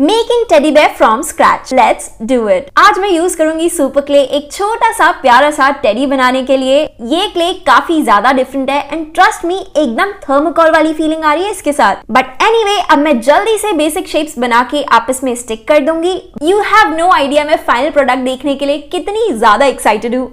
making teddy bear from scratch let's do it आज मैं use करूंगी सुपर क्ले एक छोटा सा प्यारा सा टेडी बनाने के लिए ये क्ले काफी ज्यादा डिफरेंट है एंड ट्रस्ट मी एकदम थर्मोकोल वाली फीलिंग आ रही है इसके साथ बट एनी वे अब मैं जल्दी से बेसिक शेप्स बना के आपस में स्टिक कर दूंगी यू हैव नो आइडिया मैं फाइनल प्रोडक्ट देखने के लिए कितनी ज्यादा एक्साइटेड हूँ